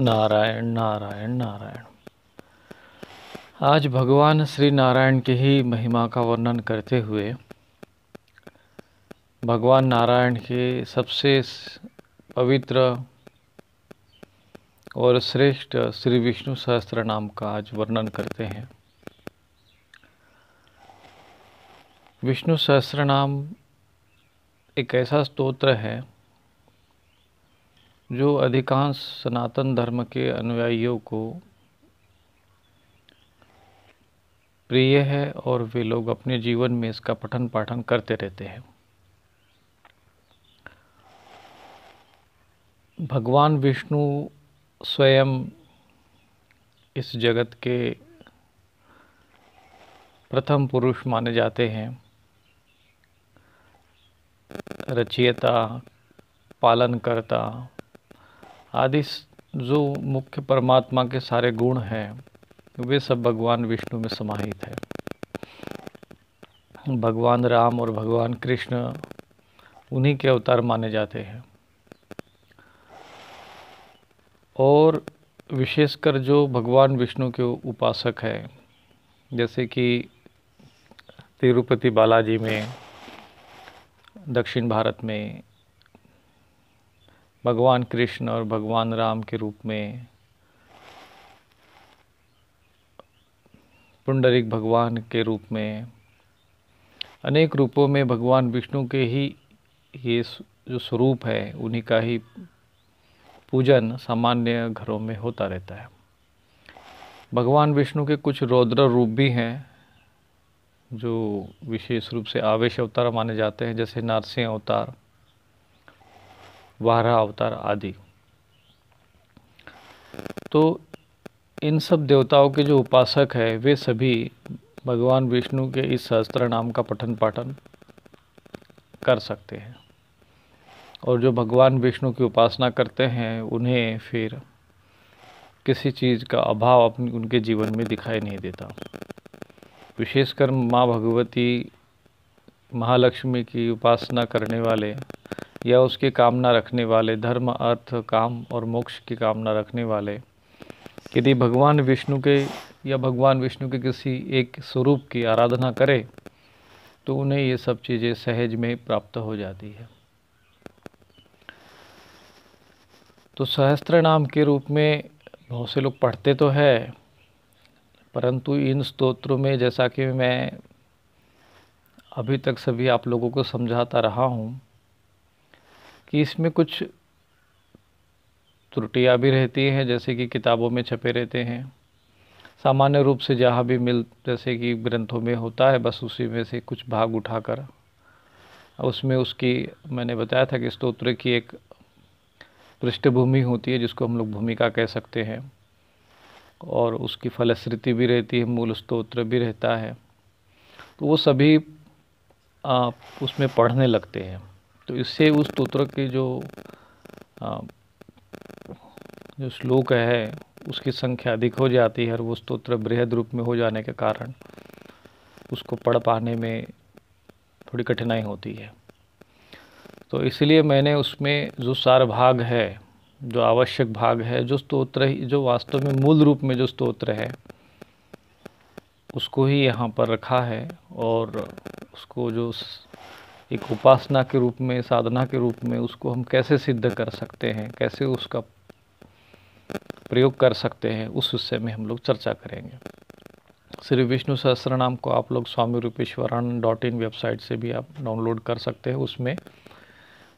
नारायण नारायण नारायण आज भगवान श्री नारायण के ही महिमा का वर्णन करते हुए भगवान नारायण के सबसे पवित्र और श्रेष्ठ श्री विष्णु सहस्त्र नाम का आज वर्णन करते हैं विष्णु सहस्त्र नाम एक ऐसा स्तोत्र है जो अधिकांश सनातन धर्म के अनुयायियों को प्रिय है और वे लोग अपने जीवन में इसका पठन पाठन करते रहते हैं भगवान विष्णु स्वयं इस जगत के प्रथम पुरुष माने जाते हैं रचियता पालनकर्ता आदि जो मुख्य परमात्मा के सारे गुण हैं वे सब भगवान विष्णु में समाहित है भगवान राम और भगवान कृष्ण उन्हीं के अवतार माने जाते हैं और विशेषकर जो भगवान विष्णु के उपासक हैं जैसे कि तिरुपति बालाजी में दक्षिण भारत में भगवान कृष्ण और भगवान राम के रूप में पुंडरिक भगवान के रूप में अनेक रूपों में भगवान विष्णु के ही ये जो स्वरूप है उन्हीं का ही पूजन सामान्य घरों में होता रहता है भगवान विष्णु के कुछ रौद्र रूप भी हैं जो विशेष रूप से आवेश अवतार माने जाते हैं जैसे नारसिंह अवतार वारा अवतार आदि तो इन सब देवताओं के जो उपासक है वे सभी भगवान विष्णु के इस सहस्त्र नाम का पठन पाठन कर सकते हैं और जो भगवान विष्णु की उपासना करते हैं उन्हें फिर किसी चीज़ का अभाव अपने उनके जीवन में दिखाई नहीं देता विशेषकर माँ भगवती महालक्ष्मी की उपासना करने वाले या उसकी कामना रखने वाले धर्म अर्थ काम और मोक्ष की कामना रखने वाले यदि भगवान विष्णु के या भगवान विष्णु के किसी एक स्वरूप की आराधना करे तो उन्हें ये सब चीज़ें सहज में प्राप्त हो जाती है तो सहस्त्र नाम के रूप में बहुत से लोग पढ़ते तो है परंतु इन स्तोत्रों में जैसा कि मैं अभी तक सभी आप लोगों को समझाता रहा हूँ कि इसमें कुछ त्रुटियाँ भी रहती हैं जैसे कि किताबों में छपे रहते हैं सामान्य रूप से जहाँ भी मिल जैसे कि ग्रंथों में होता है बस उसी में से कुछ भाग उठाकर उसमें उसकी मैंने बताया था कि स्तोत्र की एक पृष्ठभूमि होती है जिसको हम लोग भूमिका कह सकते हैं और उसकी फलश्रुति भी रहती है मूल स्तोत्र भी रहता है तो वो सभी आप उसमें पढ़ने लगते हैं तो इससे उस स्त्रोत्र के जो आ, जो श्लोक है उसकी संख्या अधिक हो जाती है और वो स्त्रोत्र बृहद रूप में हो जाने के कारण उसको पढ़ पाने में थोड़ी कठिनाई होती है तो इसलिए मैंने उसमें जो सार भाग है जो आवश्यक भाग है जो स्तोत्र जो वास्तव में मूल रूप में जो स्तोत्र है उसको ही यहाँ पर रखा है और उसको जो एक उपासना के रूप में साधना के रूप में उसको हम कैसे सिद्ध कर सकते हैं कैसे उसका प्रयोग कर सकते हैं उस विषय में हम लोग चर्चा करेंगे श्री विष्णु सहस्त्र नाम को आप लोग स्वामी रूपेश्वरान डॉट इन वेबसाइट से भी आप डाउनलोड कर सकते हैं उसमें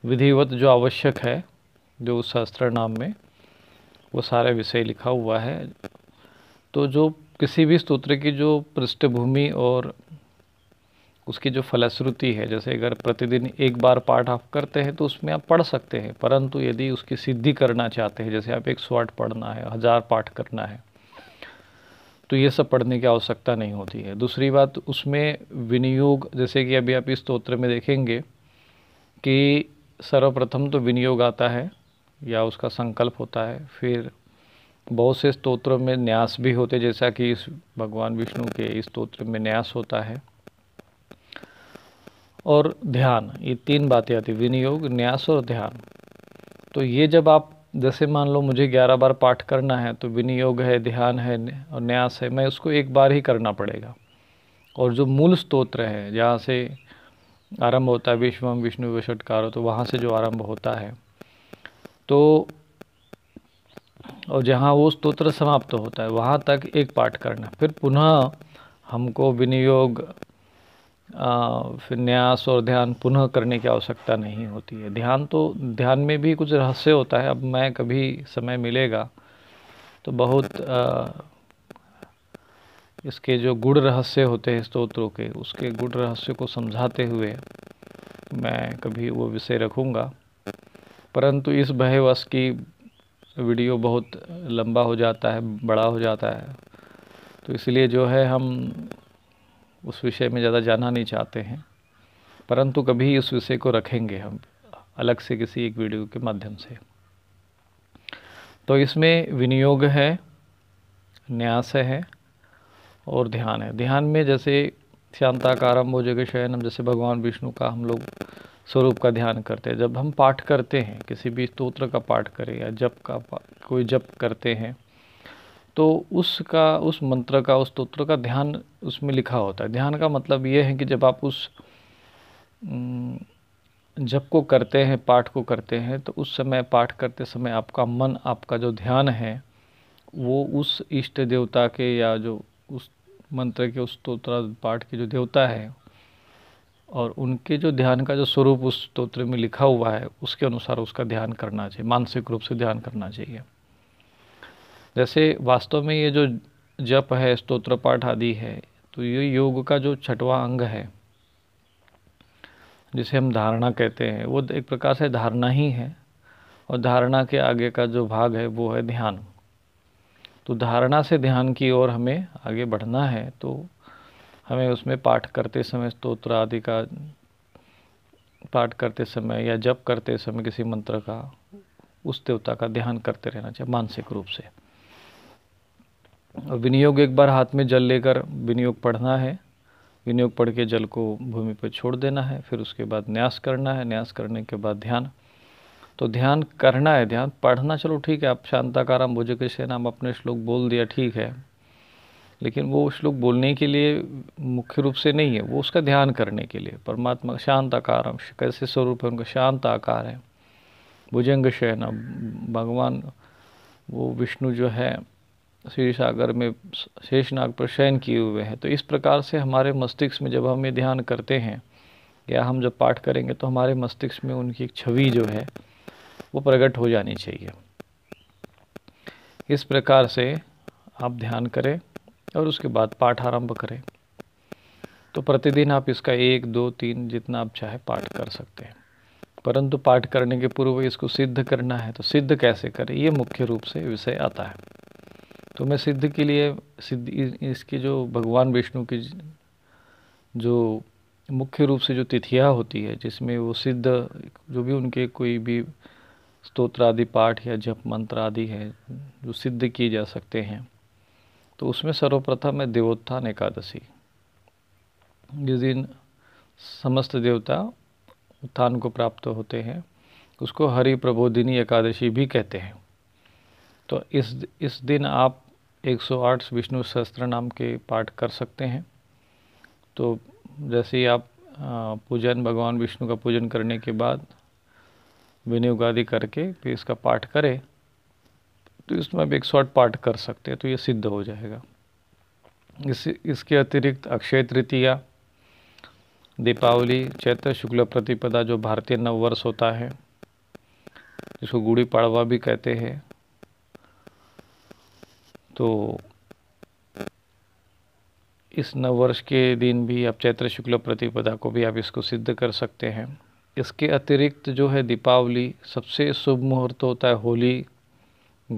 विधिवत जो आवश्यक है जो उस सहस्त्र नाम में वो सारे विषय लिखा हुआ है तो जो किसी भी स्तोत्र की जो पृष्ठभूमि और उसकी जो फलश्रुति है जैसे अगर प्रतिदिन एक बार पाठ आप करते हैं तो उसमें आप पढ़ सकते हैं परंतु यदि उसकी सिद्धि करना चाहते हैं जैसे आप एक स्वाट पढ़ना है हज़ार पाठ करना है तो ये सब पढ़ने की आवश्यकता नहीं होती है दूसरी बात उसमें विनियोग जैसे कि अभी आप इस स्त्रोत्र में देखेंगे कि सर्वप्रथम तो विनियोग आता है या उसका संकल्प होता है फिर बहुत से स्तोत्रों में न्यास भी होते जैसा कि इस भगवान विष्णु के इस स्त्रोत्र में न्यास होता है और ध्यान ये तीन बातें आती विनियोग न्यास और ध्यान तो ये जब आप जैसे मान लो मुझे ग्यारह बार पाठ करना है तो विनियोग है ध्यान है और न्यास है मैं उसको एक बार ही करना पड़ेगा और जो मूल स्तोत्र है जहाँ से आरंभ होता है विश्वम विष्णु विषटकार तो वहाँ से जो आरंभ होता है तो और जहाँ वो स्तोत्र समाप्त तो होता है वहाँ तक एक पाठ करना फिर पुनः हमको विनियोग फिर न्यास और ध्यान पुनः करने की आवश्यकता नहीं होती है ध्यान तो ध्यान में भी कुछ रहस्य होता है अब मैं कभी समय मिलेगा तो बहुत आ, इसके जो गुड़ रहस्य होते हैं स्तोत्रों के उसके गुड़ रहस्य को समझाते हुए मैं कभी वो विषय रखूँगा परंतु इस भयवश की वीडियो बहुत लंबा हो जाता है बड़ा हो जाता है तो इसलिए जो है हम उस विषय में ज़्यादा जाना नहीं चाहते हैं परंतु कभी उस विषय को रखेंगे हम अलग से किसी एक वीडियो के माध्यम से तो इसमें विनियोग है न्यास है और ध्यान है ध्यान में जैसे शांताकारम भोजग हम जैसे भगवान विष्णु का हम लोग स्वरूप का ध्यान करते हैं जब हम पाठ करते हैं किसी भी स्तोत्र का पाठ करें या जप का कोई जप करते हैं तो उसका उस मंत्र का उस स्तोत्र का ध्यान उसमें लिखा होता है ध्यान का मतलब ये है कि जब आप उस जप को करते हैं पाठ को करते हैं तो उस समय पाठ करते समय आपका मन आपका जो ध्यान है वो उस इष्ट देवता के या जो उस मंत्र के उस स्तोत्र पाठ के जो देवता है और उनके जो ध्यान का जो स्वरूप उस स्त्रोत्र में लिखा हुआ है उसके अनुसार उसका ध्यान करना चाहिए मानसिक रूप से ध्यान करना चाहिए जैसे वास्तव में ये जो जप है स्तोत्र पाठ आदि है तो ये योग का जो छठवा अंग है जिसे हम धारणा कहते हैं वो एक प्रकार से धारणा ही है और धारणा के आगे का जो भाग है वो है ध्यान तो धारणा से ध्यान की ओर हमें आगे बढ़ना है तो हमें उसमें पाठ करते समय स्तोत्र आदि का पाठ करते समय या जप करते समय किसी मंत्र का उस देवता का ध्यान करते रहना चाहिए मानसिक रूप से विनियोग एक बार हाथ में जल लेकर विनियोग पढ़ना है विनियोग पढ़ के जल को भूमि पर छोड़ देना है फिर उसके बाद न्यास करना है न्यास करने के बाद ध्यान तो ध्यान करना है ध्यान पढ़ना चलो ठीक है आप शांताकाराम भुज के नाम अपने श्लोक बोल दिया ठीक है लेकिन वो श्लोक बोलने के लिए मुख्य रूप से नहीं है वो उसका ध्यान करने के लिए परमात्मा शांत आकार कैसे स्वरूप है उनका शांत आकार है भुजंग शयन भगवान वो विष्णु जो है श्री सागर में शेषनाग पर शयन किए हुए हैं तो इस प्रकार से हमारे मस्तिष्क में जब हम ये ध्यान करते हैं या हम जब पाठ करेंगे तो हमारे मस्तिष्क में उनकी एक छवि जो है वो प्रकट हो जानी चाहिए इस प्रकार से आप ध्यान करें और उसके बाद पाठ आरंभ करें तो प्रतिदिन आप इसका एक दो तीन जितना आप चाहे पाठ कर सकते हैं परंतु पाठ करने के पूर्व इसको सिद्ध करना है तो सिद्ध कैसे करें ये मुख्य रूप से विषय आता है तो मैं सिद्ध के लिए सिद्ध इसके जो भगवान विष्णु की जो मुख्य रूप से जो तिथियाँ होती है जिसमें वो सिद्ध जो भी उनके कोई भी स्तोत्र आदि पाठ या जप मंत्र आदि है जो सिद्ध किए जा सकते हैं तो उसमें सर्वप्रथम है देवोत्थान एकादशी जिस दिन समस्त देवता उत्थान को प्राप्त होते हैं उसको हरि प्रबोधिनी एकादशी भी कहते हैं तो इस इस दिन आप 108 विष्णु सहस्त्र नाम के पाठ कर सकते हैं तो जैसे ही आप पूजन भगवान विष्णु का पूजन करने के बाद विनय उगादि करके फिर इसका पाठ करें तो इसमें आप एक सौ पाठ कर सकते हैं तो ये सिद्ध हो जाएगा इस इसके अतिरिक्त अक्षय तृतीया दीपावली चैत्र शुक्ल प्रतिपदा जो भारतीय नववर्ष होता है जिसको गुड़ी पाड़वा भी कहते हैं तो इस नववर्ष के दिन भी आप चैत्र शुक्ल प्रतिपदा को भी आप इसको सिद्ध कर सकते हैं इसके अतिरिक्त जो है दीपावली सबसे शुभ मुहूर्त होता है होली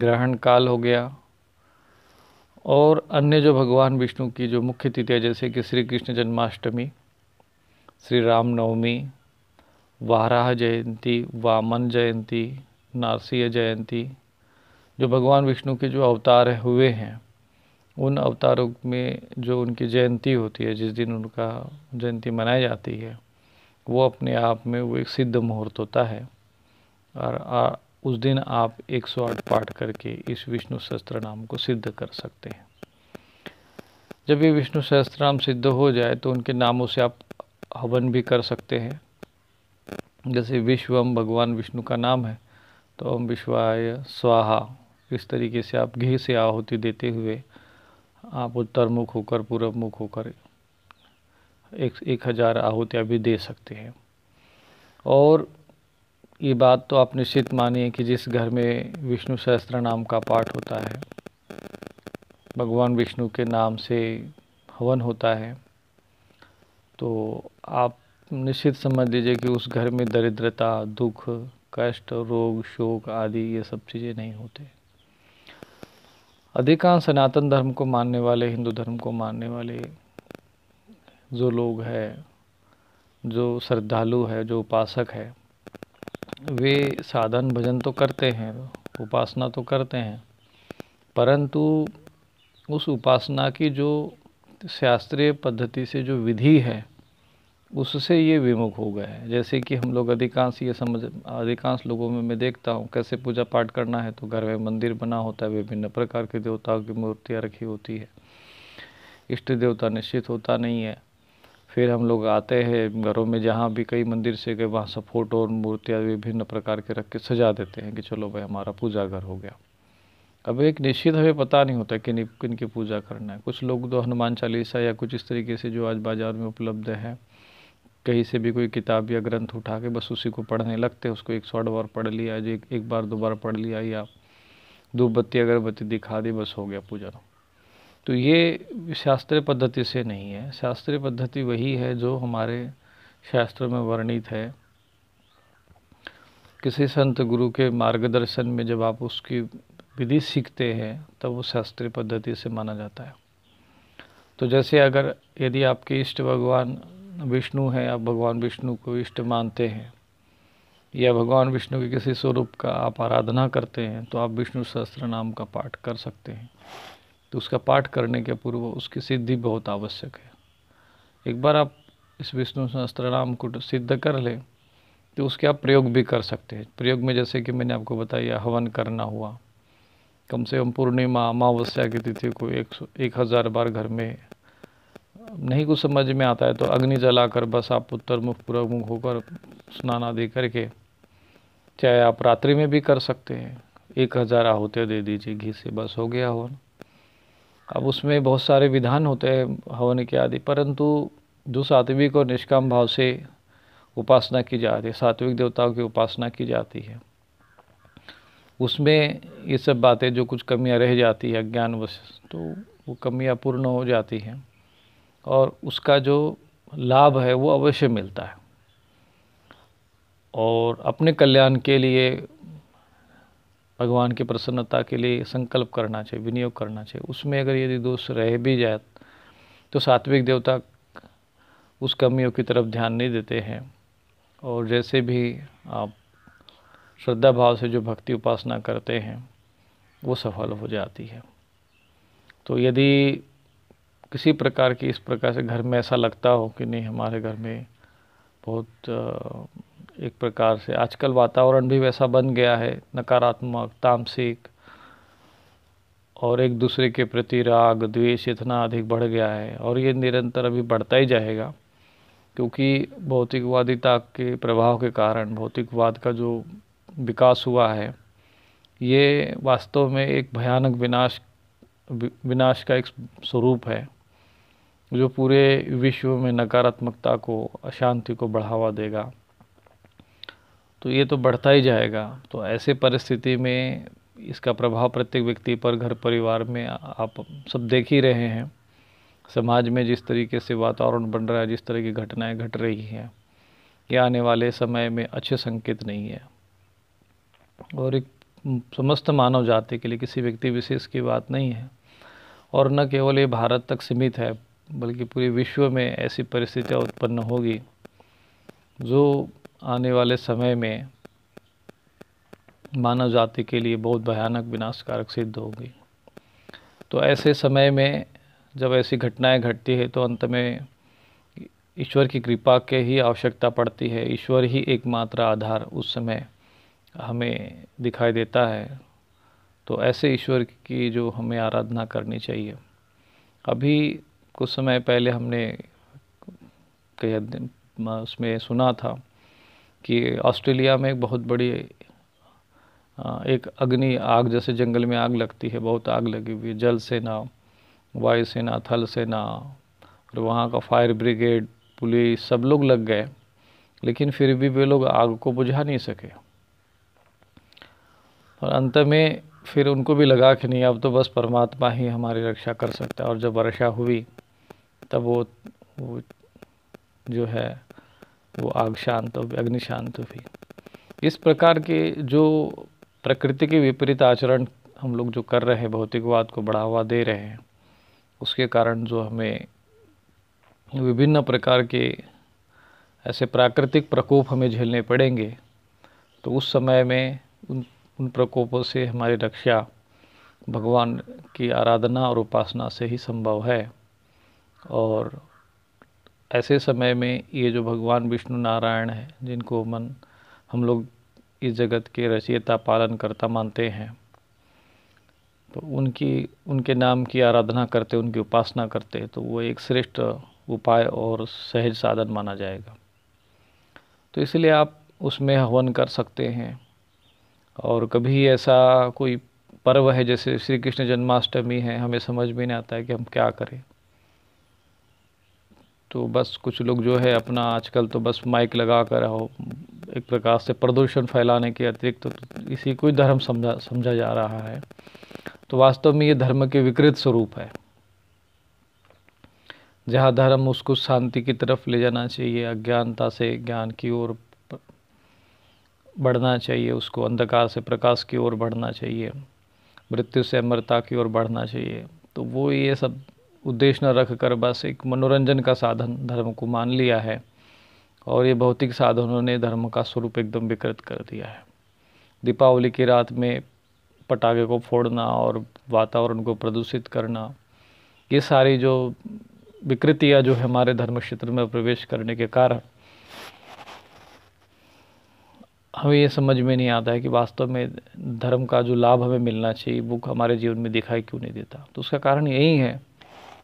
ग्रहण काल हो गया और अन्य जो भगवान विष्णु की जो मुख्य तिथियाँ जैसे कि श्री कृष्ण जन्माष्टमी श्री राम नवमी वाराह जयंती वामन जयंती नारसीय जयंती जो भगवान विष्णु के जो अवतार हुए हैं उन अवतारों में जो उनकी जयंती होती है जिस दिन उनका जयंती मनाई जाती है वो अपने आप में वो एक सिद्ध मुहूर्त होता है और आ, उस दिन आप 108 पाठ करके इस विष्णु सहस्त्र नाम को सिद्ध कर सकते हैं जब ये विष्णु सहस्त्र नाम सिद्ध हो जाए तो उनके नामों से आप हवन भी कर सकते हैं जैसे विश्वम भगवान विष्णु का नाम है तो ओम विश्वाय स्वाहा किस तरीके से आप घी से आहुति देते हुए आप उत्तर मुख होकर पूर्व मुख होकर एक एक हज़ार आहुतियाँ भी दे सकते हैं और ये बात तो आप निश्चित मानिए कि जिस घर में विष्णु सहस्त्र नाम का पाठ होता है भगवान विष्णु के नाम से हवन होता है तो आप निश्चित समझ लीजिए कि उस घर में दरिद्रता दुख कष्ट रोग शोक आदि ये सब चीज़ें नहीं होते अधिकांश सनातन धर्म को मानने वाले हिंदू धर्म को मानने वाले जो लोग हैं जो श्रद्धालु है जो उपासक है वे साधन भजन तो करते हैं उपासना तो करते हैं परंतु उस उपासना की जो शास्त्रीय पद्धति से जो विधि है उससे ये विमुख हो गए हैं जैसे कि हम लोग अधिकांश ये समझ अधिकांश लोगों में मैं देखता हूँ कैसे पूजा पाठ करना है तो घर में मंदिर बना होता है विभिन्न प्रकार के देवताओं की मूर्तियाँ रखी होती है इष्ट देवता निश्चित होता नहीं है फिर हम लोग आते हैं घरों में जहाँ भी कई मंदिर से गए वहाँ सब फोटो और मूर्तियाँ विभिन्न प्रकार के रख के सजा देते हैं कि चलो भाई हमारा पूजा घर हो गया अब एक निश्चित हमें पता नहीं होता कि किन की पूजा करना है कुछ लोग तो हनुमान चालीसा या कुछ इस तरीके से जो आज बाज़ार में उपलब्ध है कहीं से भी कोई किताब या ग्रंथ उठा के बस उसी को पढ़ने लगते उसको एक सौ बार पढ़ लिया जो एक बार दो बार पढ़ लिया या धूप बत्ती अगरबत्ती दिखा दी बस हो गया पूजन तो।, तो ये शास्त्रीय पद्धति से नहीं है शास्त्रीय पद्धति वही है जो हमारे शास्त्रों में वर्णित है किसी संत गुरु के मार्गदर्शन में जब आप उसकी विधि सीखते हैं तब वो शास्त्रीय पद्धति से माना जाता है तो जैसे अगर यदि आपके इष्ट भगवान विष्णु हैं आप भगवान विष्णु को इष्ट मानते हैं या भगवान विष्णु के किसी स्वरूप का आप आराधना करते हैं तो आप विष्णु सहस्त्र नाम का पाठ कर सकते हैं तो उसका पाठ करने के पूर्व उसकी सिद्धि बहुत आवश्यक है एक बार आप इस विष्णु सहस्त्र नाम को सिद्ध कर लें तो उसके आप प्रयोग भी कर सकते हैं प्रयोग में जैसे कि मैंने आपको बताया हवन करना हुआ कम से कम पूर्णिमा अमावस्या की तिथि को एक एक हज़ार बार घर में नहीं कुछ समझ में आता है तो अग्नि जलाकर बस आप उत्तर मुख पूर्व मुख होकर स्नान आदि करके चाहे आप रात्रि में भी कर सकते हैं एक हज़ार आहुतियाँ दे दीजिए घी से बस हो गया हवन अब उसमें बहुत सारे विधान होते हैं हवन के आदि परंतु जो सात्विक और निष्काम भाव से उपासना की जाती है सात्विक देवताओं की उपासना की जाती है उसमें ये सब बातें जो कुछ कमियां रह जाती है अज्ञानवश तो वो कमियां पूर्ण हो जाती हैं और उसका जो लाभ है वो अवश्य मिलता है और अपने कल्याण के लिए भगवान की प्रसन्नता के लिए संकल्प करना चाहिए विनियोग करना चाहिए उसमें अगर यदि दोष रह भी जाए तो सात्विक देवता उस कमियों की तरफ ध्यान नहीं देते हैं और जैसे भी आप श्रद्धा भाव से जो भक्ति उपासना करते हैं वो सफल हो जाती है तो यदि किसी प्रकार की इस प्रकार से घर में ऐसा लगता हो कि नहीं हमारे घर में बहुत एक प्रकार से आजकल वातावरण भी वैसा बन गया है नकारात्मक तामसिक और एक दूसरे के प्रति राग द्वेष इतना अधिक बढ़ गया है और ये निरंतर अभी बढ़ता ही जाएगा क्योंकि भौतिकवादिता के प्रभाव के कारण भौतिकवाद का जो विकास हुआ है ये वास्तव में एक भयानक विनाश विनाश का एक स्वरूप है जो पूरे विश्व में नकारात्मकता को अशांति को बढ़ावा देगा तो ये तो बढ़ता ही जाएगा तो ऐसे परिस्थिति में इसका प्रभाव प्रत्येक व्यक्ति पर घर परिवार में आप सब देख ही रहे हैं समाज में जिस तरीके से वातावरण बन रहा है जिस तरह की घटनाएं घट रही हैं ये आने वाले समय में अच्छे संकेत नहीं है और एक समस्त मानव जाति के लिए किसी व्यक्ति विशेष की बात नहीं है और न केवल ये भारत तक सीमित है बल्कि पूरे विश्व में ऐसी परिस्थितियाँ उत्पन्न होगी जो आने वाले समय में मानव जाति के लिए बहुत भयानक विनाशकारक सिद्ध होगी तो ऐसे समय में जब ऐसी घटनाएं घटती है तो अंत में ईश्वर की कृपा के ही आवश्यकता पड़ती है ईश्वर ही एकमात्र आधार उस समय हमें दिखाई देता है तो ऐसे ईश्वर की जो हमें आराधना करनी चाहिए अभी कुछ समय पहले हमने कई उसमें सुना था कि ऑस्ट्रेलिया में एक बहुत बड़ी एक अग्नि आग जैसे जंगल में आग लगती है बहुत आग लगी हुई है जल सेना वायुसेना थल सेना और वहाँ का फायर ब्रिगेड पुलिस सब लोग लग गए लेकिन फिर भी वे लोग आग को बुझा नहीं सके और अंत में फिर उनको भी लगा कि नहीं अब तो बस परमात्मा ही हमारी रक्षा कर सकता है और जब वर्षा हुई तब वो वो जो है वो आग शांत होगी अग्नि शांत होगी इस प्रकार के जो प्रकृति के विपरीत आचरण हम लोग जो कर रहे हैं भौतिकवाद को बढ़ावा दे रहे हैं उसके कारण जो हमें विभिन्न प्रकार के ऐसे प्राकृतिक प्रकोप हमें झेलने पड़ेंगे तो उस समय में उन उन प्रकोपों से हमारी रक्षा भगवान की आराधना और उपासना से ही संभव है और ऐसे समय में ये जो भगवान विष्णु नारायण है जिनको मन हम लोग इस जगत के रचयिता पालन करता मानते हैं तो उनकी उनके नाम की आराधना करते उनकी उपासना करते तो वो एक श्रेष्ठ उपाय और सहज साधन माना जाएगा तो इसलिए आप उसमें हवन कर सकते हैं और कभी ऐसा कोई पर्व है जैसे श्री कृष्ण जन्माष्टमी है हमें समझ भी नहीं आता है कि हम क्या करें तो बस कुछ लोग जो है अपना आजकल तो बस माइक लगा कर एक प्रकार से प्रदूषण फैलाने के अतिरिक्त तो इसी को धर्म समझा समझा जा रहा है तो वास्तव में ये धर्म के विकृत स्वरूप है जहाँ धर्म उसको शांति की तरफ ले जाना चाहिए अज्ञानता से ज्ञान की ओर बढ़ना चाहिए उसको अंधकार से प्रकाश की ओर बढ़ना चाहिए मृत्यु से अमरता की ओर बढ़ना चाहिए तो वो ये सब उद्देश्य न रख कर बस एक मनोरंजन का साधन धर्म को मान लिया है और ये भौतिक साधनों ने धर्म का स्वरूप एकदम विकृत कर दिया है दीपावली की रात में पटाखे को फोड़ना और वातावरण को प्रदूषित करना ये सारी जो विकृतियाँ जो है हमारे धर्म क्षेत्र में प्रवेश करने के कारण हमें ये समझ में नहीं आता है कि वास्तव में धर्म का जो लाभ हमें मिलना चाहिए वो हमारे जीवन में दिखाई क्यों नहीं देता तो उसका कारण यही है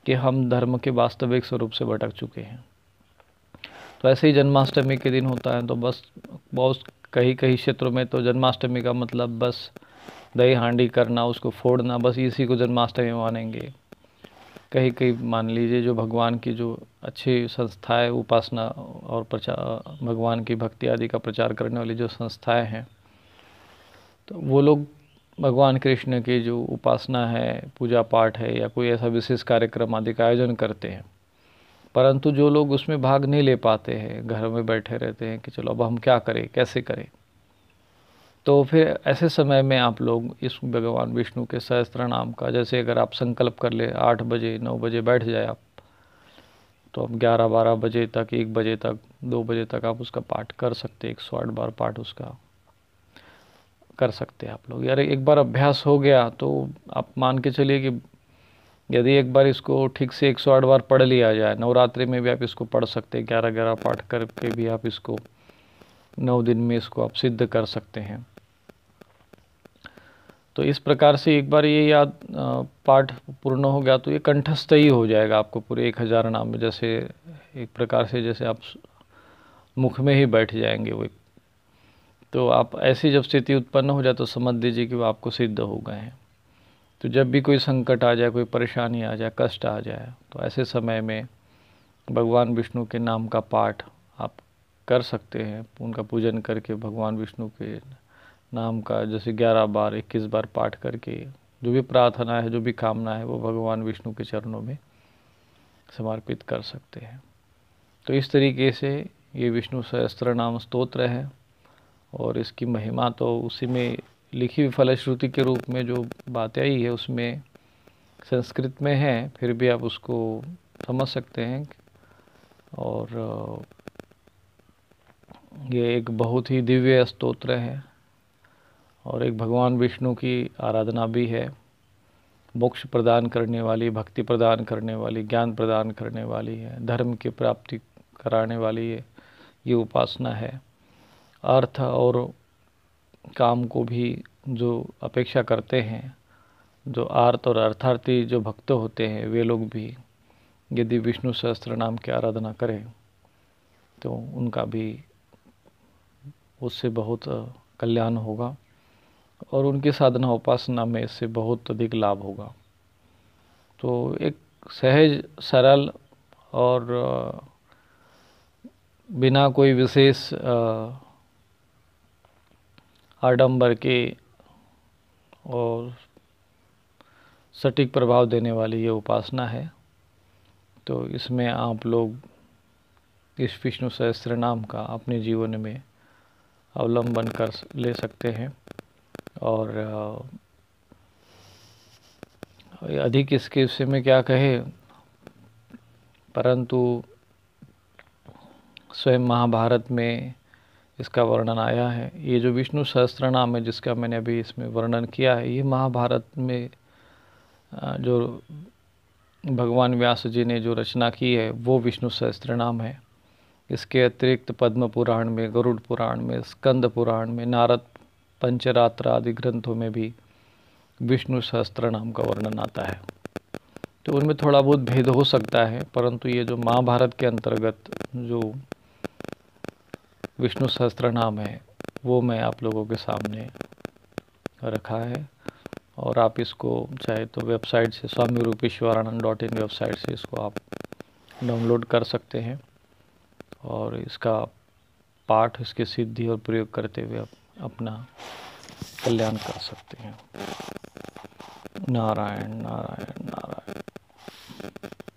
कि हम धर्म के वास्तविक स्वरूप से भटक चुके हैं तो ऐसे ही जन्माष्टमी के दिन होता है तो बस बहुत कहीं कहीं क्षेत्रों में तो जन्माष्टमी का मतलब बस दही हांडी करना उसको फोड़ना बस इसी को जन्माष्टमी मानेंगे कहीं कहीं मान लीजिए जो भगवान की जो अच्छी संस्थाएं उपासना और प्रचार भगवान की भक्ति आदि का प्रचार करने वाली जो संस्थाएं हैं तो वो लोग भगवान कृष्ण की जो उपासना है पूजा पाठ है या कोई ऐसा विशेष कार्यक्रम आदि का आयोजन करते हैं परंतु जो लोग उसमें भाग नहीं ले पाते हैं घर में बैठे रहते हैं कि चलो अब हम क्या करें कैसे करें तो फिर ऐसे समय में आप लोग इस भगवान विष्णु के सहस्त्र नाम का जैसे अगर आप संकल्प कर ले आठ बजे नौ बजे बैठ जाए आप तो आप ग्यारह बारह बजे तक एक बजे तक दो बजे तक आप उसका पाठ कर सकते एक सौ आठ बार पाठ उसका कर सकते हैं आप लोग यार एक बार अभ्यास हो गया तो आप मान के चलिए कि यदि एक बार इसको ठीक से एक सौ आठ बार पढ़ लिया जाए नवरात्रि में भी आप इसको पढ़ सकते हैं ग्यारह ग्यारह पाठ करके भी आप इसको नौ दिन में इसको आप सिद्ध कर सकते हैं तो इस प्रकार से एक बार ये याद पाठ पूर्ण हो गया तो ये कंठस्थ ही हो जाएगा आपको पूरे एक हज़ार नाम जैसे एक प्रकार से जैसे आप मुख में ही बैठ जाएंगे वो एक तो आप ऐसी जब स्थिति उत्पन्न हो जाए तो समझ लीजिए कि वो आपको सिद्ध हो गए हैं तो जब भी कोई संकट आ जाए कोई परेशानी आ जाए कष्ट आ जाए तो ऐसे समय में भगवान विष्णु के नाम का पाठ आप कर सकते हैं उनका पूजन करके भगवान विष्णु के नाम का जैसे ग्यारह बार इक्कीस बार पाठ करके जो भी प्रार्थना है जो भी कामना है वो भगवान विष्णु के चरणों में समर्पित कर सकते हैं तो इस तरीके से ये विष्णु सहस्त्र नाम स्तोत्र है और इसकी महिमा तो उसी में लिखी हुई फलश्रुति के रूप में जो बातें आई है उसमें संस्कृत में है फिर भी आप उसको समझ सकते हैं और ये एक बहुत ही दिव्य स्तोत्र है और एक भगवान विष्णु की आराधना भी है मोक्ष प्रदान करने वाली भक्ति प्रदान करने वाली ज्ञान प्रदान करने वाली है धर्म की प्राप्ति कराने वाली है ये उपासना है अर्थ और काम को भी जो अपेक्षा करते हैं जो आर्त और अर्थार्थी जो भक्त होते हैं वे लोग भी यदि विष्णु सहस्त्र नाम की आराधना करें तो उनका भी उससे बहुत कल्याण होगा और उनकी साधना उपासना में इससे बहुत अधिक लाभ होगा तो एक सहज सरल और बिना कोई विशेष आडंबर के और सटीक प्रभाव देने वाली ये उपासना है तो इसमें आप लोग इस विष्णु सहस्त्र नाम का अपने जीवन में अवलंबन कर ले सकते हैं और अधिक इसके विषय में क्या कहे परंतु स्वयं महाभारत में इसका वर्णन आया है ये जो विष्णु सहस्त्र नाम है जिसका मैंने अभी इसमें वर्णन किया है ये महाभारत में जो भगवान व्यास जी ने जो रचना की है वो विष्णु सहस्त्र नाम है इसके अतिरिक्त पद्म पुराण में गरुड़ पुराण में स्कंद पुराण में नारद पंचरात्र आदि ग्रंथों में भी विष्णु सहस्त्र नाम का वर्णन आता है तो उनमें थोड़ा बहुत भेद हो सकता है परंतु ये जो महाभारत के अंतर्गत जो विष्णु नाम है वो मैं आप लोगों के सामने रखा है और आप इसको चाहे तो वेबसाइट से स्वामी रूपेश्वरानंद डॉट इन वेबसाइट से इसको आप डाउनलोड कर सकते हैं और इसका पाठ इसकी सिद्धि और प्रयोग करते हुए आप अपना कल्याण कर सकते हैं नारायण नारायण नारायण